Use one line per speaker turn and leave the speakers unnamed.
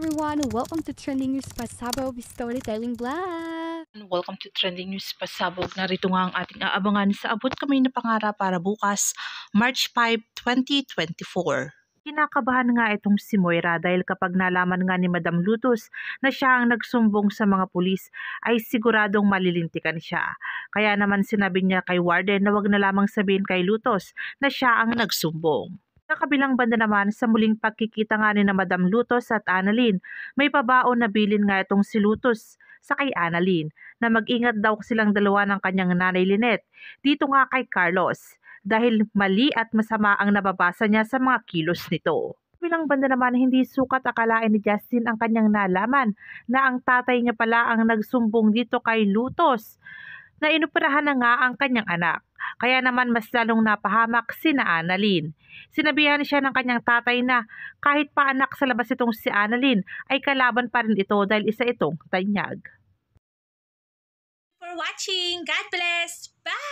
everyone! Welcome to Trending News Pasabog Storytelling Vlog!
Welcome to Trending News Pasabog. Narito nga ang ating aabangan sa abot kami na pangarap para bukas, March 5, 2024.
Kinakabahan nga itong si Moira dahil kapag nalaman nga ni Madam Lutus na siya ang nagsumbong sa mga pulis ay siguradong malilintikan siya. Kaya naman sinabi niya kay Warden na wag na lamang sabihin kay Lutos na siya ang
nagsumbong
kabilang banda naman sa muling pagkikita nga ni na Madam Lutos at Annalyn, may pabaon na bilin nga itong si Lutos sa kay Annalyn na mag-ingat daw silang dalawa ng kanyang nanay Linet dito nga kay Carlos dahil mali at masama ang nababasa niya sa mga kilos nito. Bilang banda naman hindi sukat akalain ni Justin ang kanyang nalaman na ang tatay niya pala ang nagsumbong dito kay Lutos na inoperahan na nga ang kanyang anak. Kaya naman mas lalong napahamak si na Annalyn. Sinabihan siya ng kanyang tatay na kahit pa anak sa labas itong si Annalyn ay kalaban pa rin ito dahil isa itong tanyag. For watching, God bless! Bye!